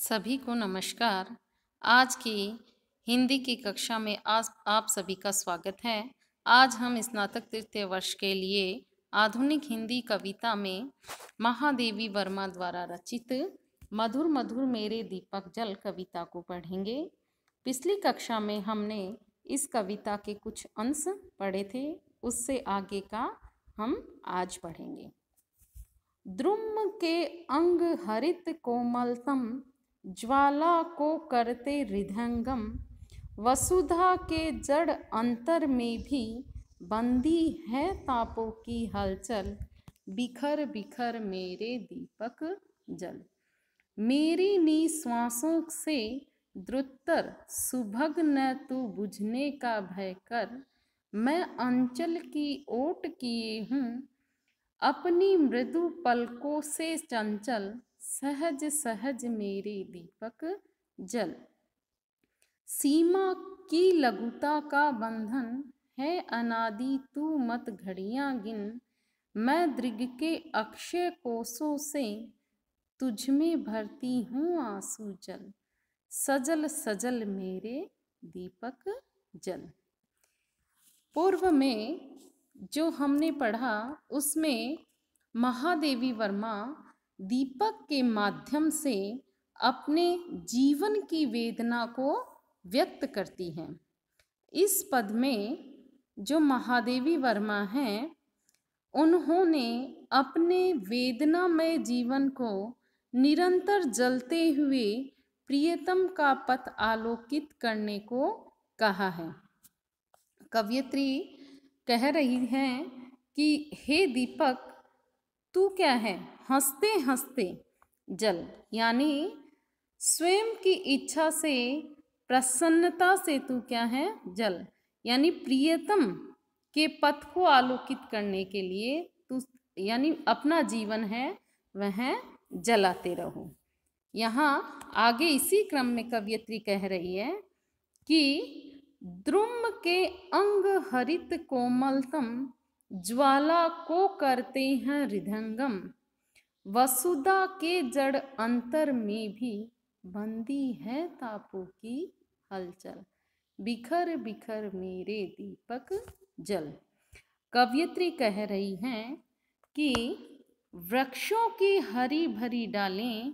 सभी को नमस्कार आज की हिंदी की कक्षा में आज आप सभी का स्वागत है आज हम स्नातक तृतीय वर्ष के लिए आधुनिक हिंदी कविता में महादेवी वर्मा द्वारा रचित मधुर मधुर मेरे दीपक जल कविता को पढ़ेंगे पिछली कक्षा में हमने इस कविता के कुछ अंश पढ़े थे उससे आगे का हम आज पढ़ेंगे द्रुम के अंग हरित कोमलतम ज्वाला को करते हृदंगम वसुधा के जड़ अंतर में भी बंदी है तापों की हलचल बिखर बिखर मेरे दीपक जल मेरी नी श्वासों से द्रुतर सुभग न तू बुझने का भय कर मैं अंचल की ओट किए हूँ अपनी मृदु पलकों से चंचल सहज सहज मेरे दीपक जल सीमा की लघुता का बंधन है अनादि तू मत घड़ियां गिन मैं दृग के अक्षय कोसों से तुझ में भरती हूँ आंसू जल सजल सजल मेरे दीपक जल पूर्व में जो हमने पढ़ा उसमें महादेवी वर्मा दीपक के माध्यम से अपने जीवन की वेदना को व्यक्त करती हैं इस पद में जो महादेवी वर्मा हैं उन्होंने अपने वेदनामय जीवन को निरंतर जलते हुए प्रियतम का पथ आलोकित करने को कहा है कवयत्री कह रही हैं कि हे दीपक तू क्या है हंसते हंसते जल यानी स्वयं की इच्छा से प्रसन्नता से तू क्या है जल यानी प्रियतम के पथ को आलोकित करने के लिए तू यानी अपना जीवन है वह जलाते रहो यहाँ आगे इसी क्रम में कवियत्री कह रही है कि द्रुम के अंग हरित कोमलतम ज्वाला को करते हैं हृदंगम वसुधा के जड़ अंतर में भी बंदी है तापो की हलचल बिखर बिखर मेरे दीपक जल कवयित्री कह रही हैं कि वृक्षों की हरी भरी डालें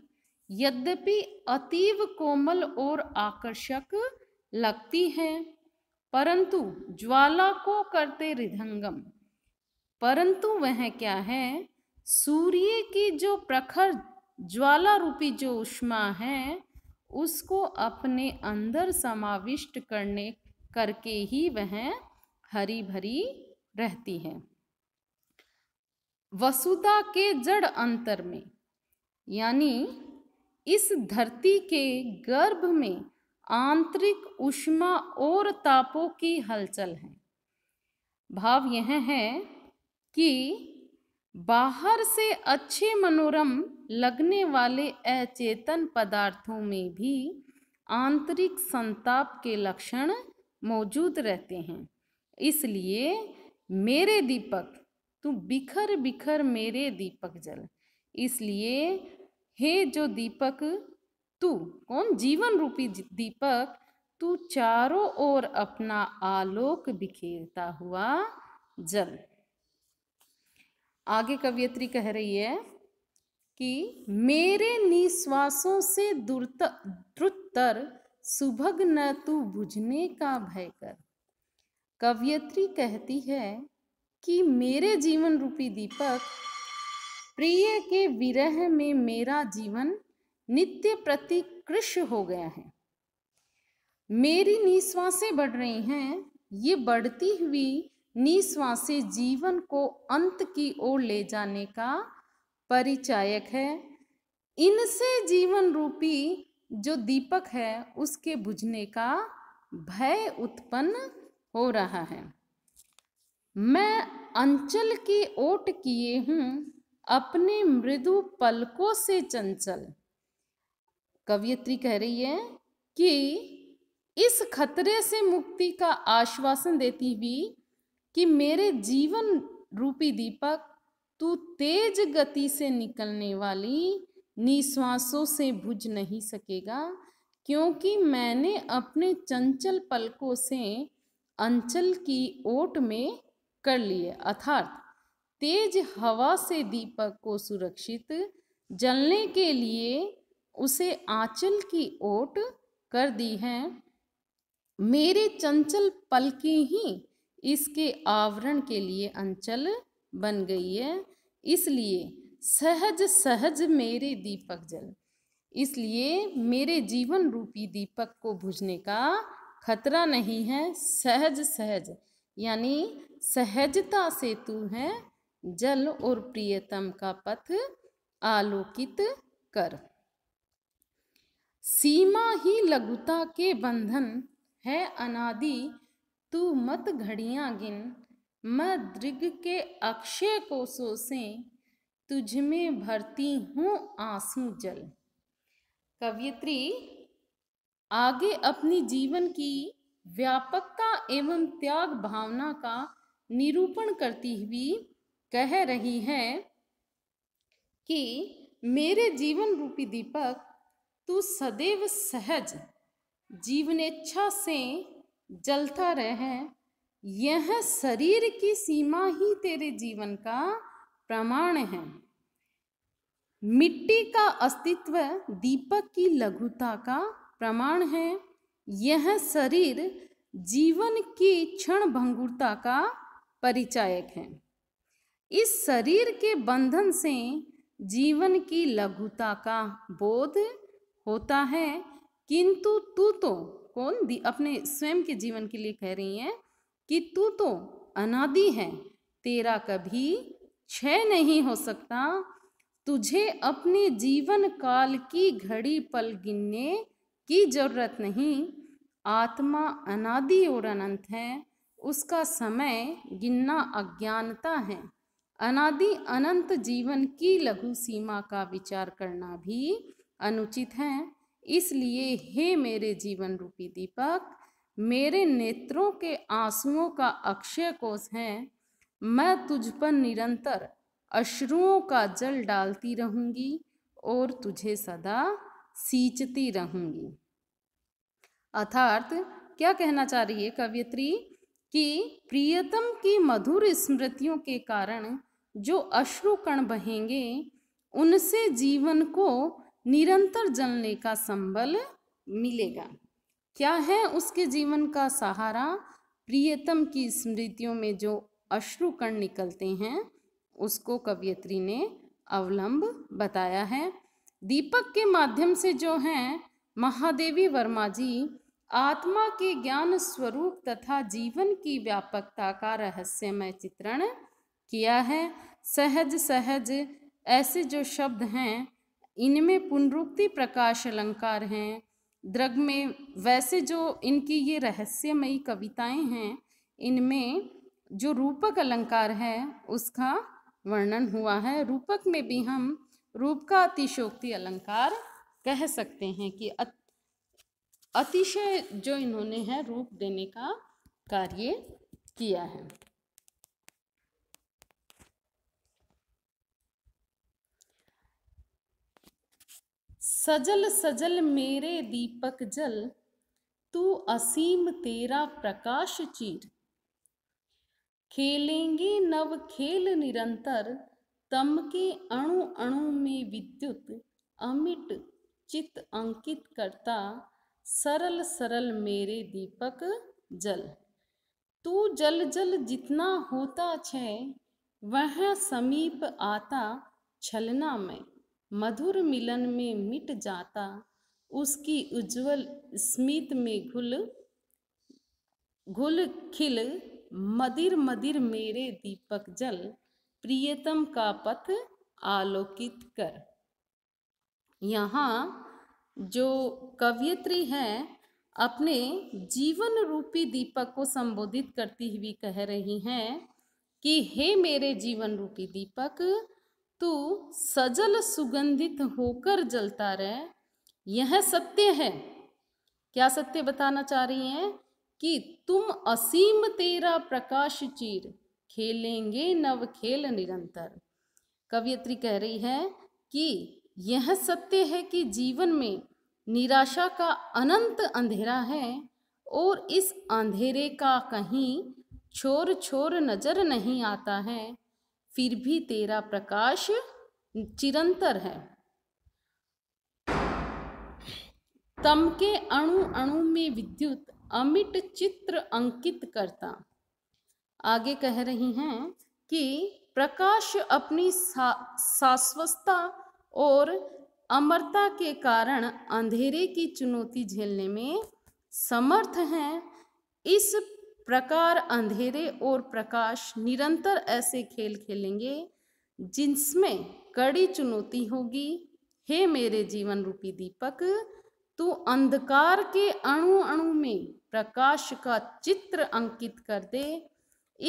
यद्यपि अतीव कोमल और आकर्षक लगती हैं परंतु ज्वाला को करते रिधंगम परंतु वह क्या है सूर्य की जो प्रखर ज्वाला रूपी जो उष्मा है उसको अपने अंदर समाविष्ट करने करके ही वह हरी भरी रहती है वसुधा के जड़ अंतर में यानी इस धरती के गर्भ में आंतरिक उष्मा और तापों की हलचल है भाव यह है कि बाहर से अच्छे मनोरम लगने वाले अचेतन पदार्थों में भी आंतरिक संताप के लक्षण मौजूद रहते हैं इसलिए मेरे दीपक तू बिखर बिखर मेरे दीपक जल इसलिए हे जो दीपक तू कौन जीवन रूपी दीपक तू चारों ओर अपना आलोक बिखेरता हुआ जल आगे कवियत्री कह रही है कि मेरे निश्वासों से द्रुतर सुभग न तू बुझने का भय कर कवियत्री कहती है कि मेरे जीवन रूपी दीपक प्रिय के विरह में मेरा जीवन नित्य प्रति कृष हो गया है मेरी निश्वासें बढ़ रही हैं ये बढ़ती हुई निस्वा से जीवन को अंत की ओर ले जाने का परिचायक है इनसे जीवन रूपी जो दीपक है उसके बुझने का भय उत्पन्न हो रहा है मैं अंचल की ओट किए हूँ अपने मृदु पलकों से चंचल कवियत्री कह रही है कि इस खतरे से मुक्ति का आश्वासन देती हुई कि मेरे जीवन रूपी दीपक तू तेज गति से निकलने वाली निश्वासों से भुज नहीं सकेगा क्योंकि मैंने अपने चंचल पलकों से अंचल की ओट में कर लिए अर्थात तेज हवा से दीपक को सुरक्षित जलने के लिए उसे आंचल की ओट कर दी है मेरे चंचल पलके ही इसके आवरण के लिए अंचल बन गई है इसलिए सहज सहज मेरे दीपक जल इसलिए मेरे जीवन रूपी दीपक को बुझने का खतरा नहीं है सहज सहज यानी सहजता से तू है जल और प्रियतम का पथ आलोकित कर सीमा ही लघुता के बंधन है अनादि तू मत घड़ियाँ गिन मैं दृग के अक्षय को से तुझ में भरती हूँ आंसू जल कवयित्री आगे अपनी जीवन की व्यापकता एवं त्याग भावना का निरूपण करती हुई कह रही है कि मेरे जीवन रूपी दीपक तू सदैव सहज जीवनेच्छा से जलता रहे यह शरीर की सीमा ही तेरे जीवन का प्रमाण है मिट्टी का अस्तित्व दीपक की लघुता का प्रमाण है यह शरीर जीवन की क्षण भंगुरता का परिचायक है इस शरीर के बंधन से जीवन की लघुता का बोध होता है किंतु तू तो कौन दी अपने स्वयं के जीवन के लिए कह रही है कि तू तो अनादि है तेरा कभी क्षय नहीं हो सकता तुझे अपने जीवन काल की घड़ी पल गिनने की जरूरत नहीं आत्मा अनादि और अनंत है उसका समय गिनना अज्ञानता है अनादि अनंत जीवन की लघु सीमा का विचार करना भी अनुचित है इसलिए हे मेरे जीवन रूपी दीपक मेरे नेत्रों के आंसुओं का अक्षय कोष है मैं तुझ पर निरंतर अश्रुओं का जल डालती रहूंगी और तुझे सदा सींचती रहूंगी अर्थात क्या कहना चाह रही है कवियत्री कि प्रियतम की मधुर स्मृतियों के कारण जो अश्रु कण बहेंगे उनसे जीवन को निरंतर जलने का संबल मिलेगा क्या है उसके जीवन का सहारा प्रियतम की स्मृतियों में जो अश्रुकण निकलते हैं उसको कवियत्री ने अवलंब बताया है दीपक के माध्यम से जो हैं महादेवी वर्मा जी आत्मा के ज्ञान स्वरूप तथा जीवन की व्यापकता का रहस्यमय चित्रण किया है सहज सहज ऐसे जो शब्द हैं इनमें पुनरुक्ति प्रकाश अलंकार हैं द्रग में वैसे जो इनकी ये रहस्यमयी कविताएं हैं इनमें जो रूपक अलंकार है उसका वर्णन हुआ है रूपक में भी हम रूप का अतिशोक्ति अलंकार कह सकते हैं कि अतिशय जो इन्होंने है रूप देने का कार्य किया है सजल सजल मेरे दीपक जल तू असीम तेरा प्रकाश चीर खेलेंगे नव खेल निरंतर तम के अणु अणु में विद्युत अमिट चित अंकित करता सरल सरल मेरे दीपक जल तू जल जल जितना होता छ वह समीप आता छलना में मधुर मिलन में मिट जाता उसकी उज्जवल स्मित में घुल घुल खिल मदिर मदिर मेरे दीपक जल प्रियतम का पथ आलोकित कर यहाँ जो कवियत्री है अपने जीवन रूपी दीपक को संबोधित करती हुई कह रही हैं कि हे मेरे जीवन रूपी दीपक तू सजल सुगंधित होकर जलता रहे यह सत्य है क्या सत्य बताना चाह रही हैं कि तुम असीम तेरा प्रकाश चीर खेलेंगे नव खेल निरंतर कवियत्री कह रही है कि यह सत्य है कि जीवन में निराशा का अनंत अंधेरा है और इस अंधेरे का कहीं छोर छोर नजर नहीं आता है फिर भी तेरा प्रकाश चिरंतर है तम के अणु अणु में विद्युत अमिट चित्र अंकित करता आगे कह रही हैं कि प्रकाश अपनी शाश्वतता और अमरता के कारण अंधेरे की चुनौती झेलने में समर्थ हैं इस प्रकार अंधेरे और प्रकाश निरंतर ऐसे खेल खेलेंगे जिनमें कड़ी चुनौती होगी हे मेरे जीवन रूपी दीपक तू अंधकार के अणु अणु में प्रकाश का चित्र अंकित कर दे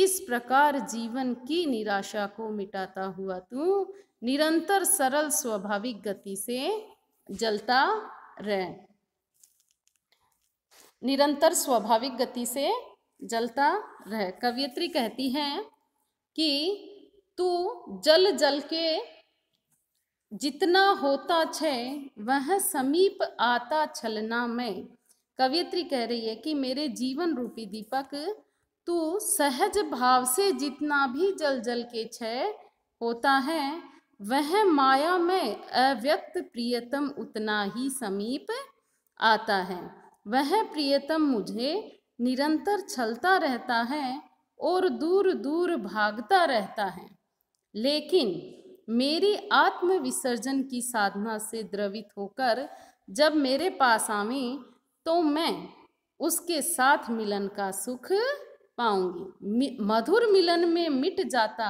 इस प्रकार जीवन की निराशा को मिटाता हुआ तू निरंतर सरल स्वाभाविक गति से जलता रह निरंतर स्वाभाविक गति से जलता रह कवियत्री कहती हैं कि तू जल जल के जितना होता छे वह समीप आता छलना में कवियत्री कह रही है कि मेरे जीवन रूपी दीपक तू सहज भाव से जितना भी जल जल के छ होता है वह माया में अव्यक्त प्रियतम उतना ही समीप आता है वह प्रियतम मुझे निरंतर चलता रहता है और दूर दूर भागता रहता है लेकिन मेरी आत्मविसर्जन की साधना से द्रवित होकर जब मेरे पास आवे तो मैं उसके साथ मिलन का सुख पाऊंगी मधुर मिलन में मिट जाता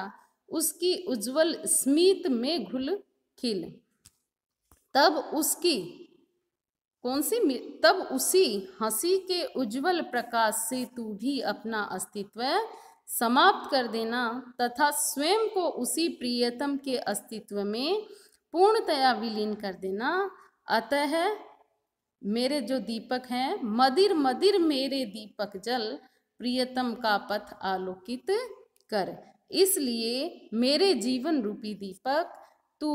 उसकी उज्जवल स्मित में घुल खिल तब उसकी कौन सी तब उसी हंसी के उज्जवल प्रकाश से तू भी अपना अस्तित्व समाप्त कर देना तथा स्वयं को उसी प्रियतम के अस्तित्व में पूर्णतया विलीन कर देना अतः मेरे जो दीपक हैं मदिर मदिर मेरे दीपक जल प्रियतम का पथ आलोकित कर इसलिए मेरे जीवन रूपी दीपक तू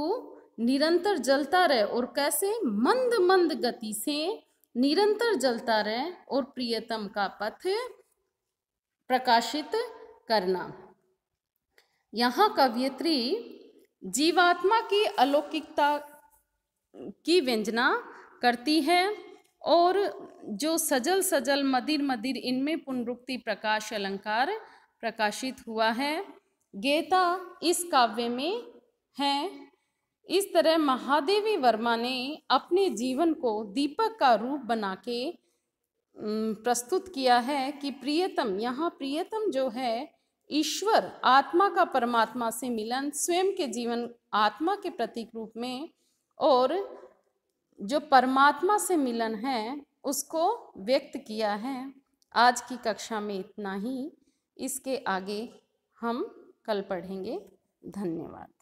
निरंतर जलता रहे और कैसे मंद मंद गति से निरंतर जलता रहे और प्रियतम का पथ प्रकाशित करना यहाँ कवियत्री जीवात्मा की अलौकिकता की व्यंजना करती है और जो सजल सजल मदिर मदिर इनमें पुनरुक्ति प्रकाश अलंकार प्रकाशित हुआ है गेता इस काव्य में है इस तरह महादेवी वर्मा ने अपने जीवन को दीपक का रूप बना के प्रस्तुत किया है कि प्रियतम यहाँ प्रियतम जो है ईश्वर आत्मा का परमात्मा से मिलन स्वयं के जीवन आत्मा के प्रतीक रूप में और जो परमात्मा से मिलन है उसको व्यक्त किया है आज की कक्षा में इतना ही इसके आगे हम कल पढ़ेंगे धन्यवाद